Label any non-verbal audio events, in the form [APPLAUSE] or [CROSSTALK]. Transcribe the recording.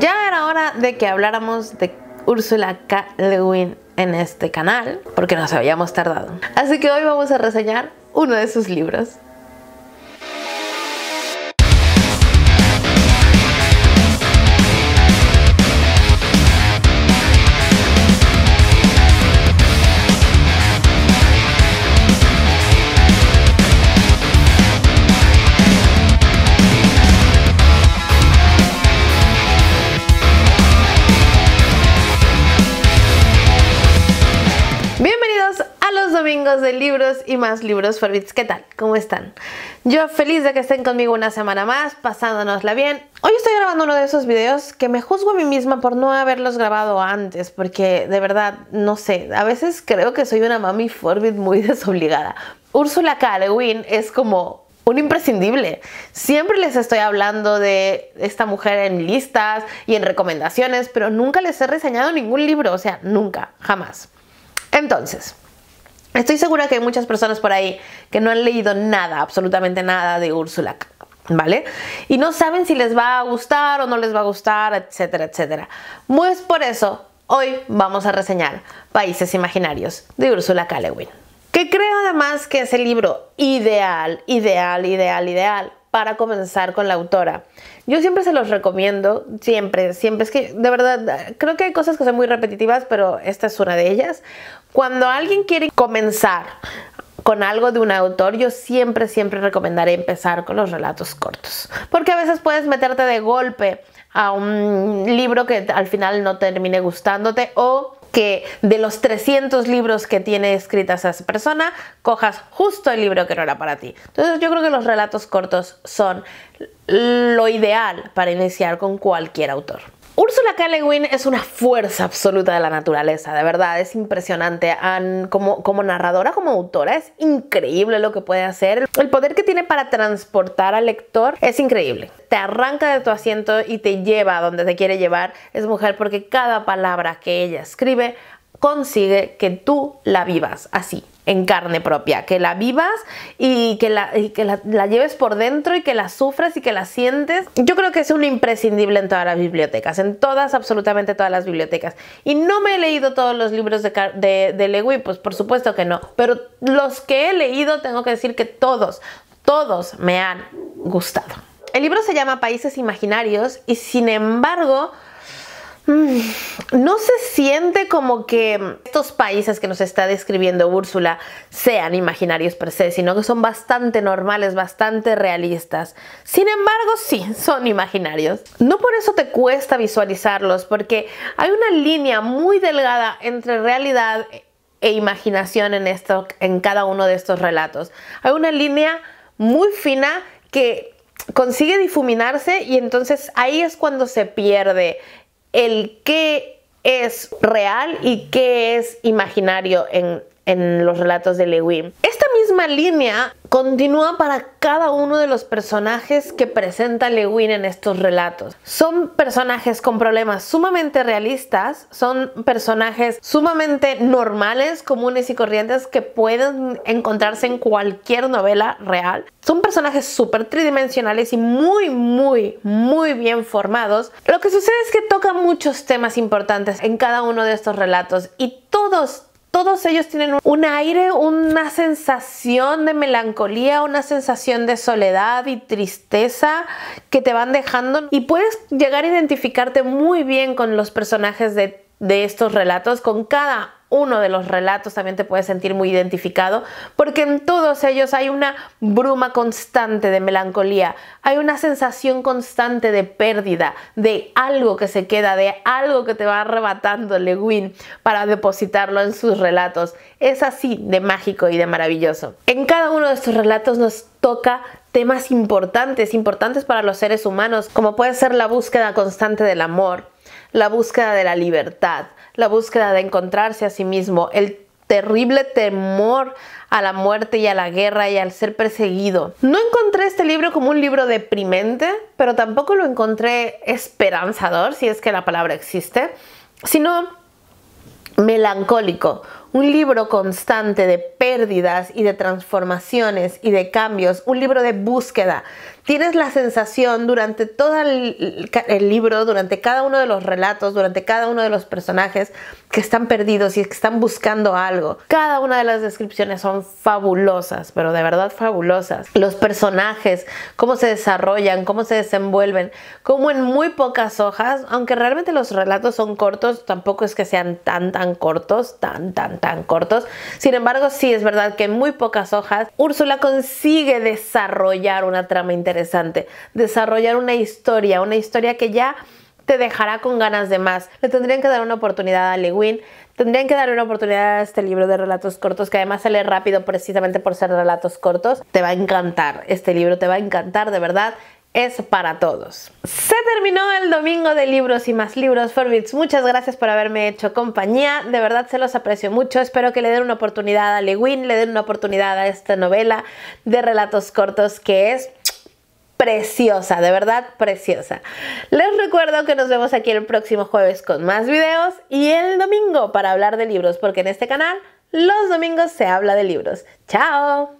ya era hora de que habláramos de Úrsula K. Lewin en este canal, porque nos habíamos tardado. Así que hoy vamos a reseñar uno de sus libros. domingos de libros y más libros Forbids. ¿Qué tal? ¿Cómo están? Yo feliz de que estén conmigo una semana más, pasándonosla bien. Hoy estoy grabando uno de esos videos que me juzgo a mí misma por no haberlos grabado antes, porque de verdad, no sé, a veces creo que soy una mami forbit muy [LAUGHS] desobligada. Úrsula K. es como un imprescindible. Siempre les estoy hablando de esta mujer en listas y en recomendaciones, pero nunca les he reseñado ningún libro, o sea, nunca, jamás. Entonces, Estoy segura que hay muchas personas por ahí que no han leído nada, absolutamente nada de Úrsula, ¿vale? Y no saben si les va a gustar o no les va a gustar, etcétera, etcétera. Pues por eso, hoy vamos a reseñar Países Imaginarios de Úrsula K. Que creo además que es el libro ideal, ideal, ideal, ideal para comenzar con la autora. Yo siempre se los recomiendo, siempre, siempre. Es que de verdad, creo que hay cosas que son muy repetitivas, pero esta es una de ellas. Cuando alguien quiere comenzar con algo de un autor, yo siempre, siempre recomendaré empezar con los relatos cortos. Porque a veces puedes meterte de golpe a un libro que al final no termine gustándote o que de los 300 libros que tiene escritas esa persona, cojas justo el libro que no era para ti. Entonces yo creo que los relatos cortos son lo ideal para iniciar con cualquier autor. Úrsula K. Le Guin es una fuerza absoluta de la naturaleza, de verdad, es impresionante. como, como narradora, como autora, es increíble lo que puede hacer. El poder que tiene para transportar al lector es increíble. Te arranca de tu asiento y te lleva a donde te quiere llevar. Es mujer porque cada palabra que ella escribe consigue que tú la vivas así, en carne propia, que la vivas y que, la, lleves por dentro y que la sufras y que la sientes. Yo creo que es un imprescindible en todas las bibliotecas, en todas, absolutamente todas las bibliotecas. Y no me he leído todos los libros de, de, de pues por supuesto que no, pero los que he leído tengo que decir que todos, todos me han gustado. El libro se llama Países Imaginarios y sin embargo Mm, no se siente como que estos países que nos está describiendo Úrsula sean imaginarios per se, sino que son bastante normales, bastante realistas. Sin embargo, sí, son imaginarios. No por eso te cuesta visualizarlos, porque hay una línea muy delgada entre realidad e imaginación en, en cada uno de estos relatos. Hay una línea muy fina que consigue difuminarse y entonces ahí es cuando se pierde el qué es real y qué es imaginario en, en los relatos de Lewin línea continúa para cada uno de los personajes que presenta Lewin en estos relatos. Son personajes con problemas sumamente realistas, son personajes sumamente normales, comunes y corrientes que pueden encontrarse en cualquier novela real. Son personajes súper tridimensionales y muy, muy, muy bien formados. Lo que sucede es que toca muchos temas importantes en cada uno de estos relatos y todos todos ellos tienen un aire, una sensación de melancolía, una sensación de soledad y tristeza que te van dejando y puedes llegar a identificarte muy bien con los personajes de, estos relatos, con cada uno de los relatos también te puede sentir muy identificado, porque en todos ellos hay una bruma constante de melancolía, hay una sensación constante de pérdida, de algo que se queda, de algo que te va arrebatando Lewin para depositarlo en sus relatos. Es así de mágico y de maravilloso. En cada uno de estos relatos nos toca temas importantes, importantes para los seres humanos, como puede ser la búsqueda constante del amor, la búsqueda de la libertad, la búsqueda de encontrarse a sí mismo, el terrible temor a la muerte y a la guerra y al ser perseguido. No encontré este libro como un libro deprimente, pero tampoco lo encontré esperanzador, si es que la palabra existe, sino melancólico, un libro constante de pérdidas y de transformaciones y de cambios, un libro de búsqueda. Tienes la sensación durante todo el, libro, durante cada uno de los relatos, durante cada uno de los personajes que están perdidos y que están buscando algo. Cada una de las descripciones son fabulosas, pero de verdad fabulosas. Los personajes, cómo se desarrollan, cómo se desenvuelven, como en muy pocas hojas, aunque realmente los relatos son cortos, tampoco es que sean tan, tan cortos, tan, tan, tan cortos. Sin embargo, sí es verdad que en muy pocas hojas Úrsula consigue desarrollar una trama interesante, desarrollar una historia, una historia que ya te dejará con ganas de más. Le tendrían que dar una oportunidad a Lewin, tendrían que darle una oportunidad a este libro de relatos cortos, que además se lee rápido precisamente por ser relatos cortos. Te va a encantar este libro, te va a encantar de verdad es para todos. Se terminó el domingo de libros y más libros, Forbits. Muchas gracias por haberme hecho compañía. De verdad se los aprecio mucho. Espero que le den una oportunidad a Lewin, le den una oportunidad a esta novela de relatos cortos que es preciosa, de verdad preciosa. Les recuerdo que nos vemos aquí el próximo jueves con más videos y el domingo para hablar de libros, porque en este canal los domingos se habla de libros. ¡Chao!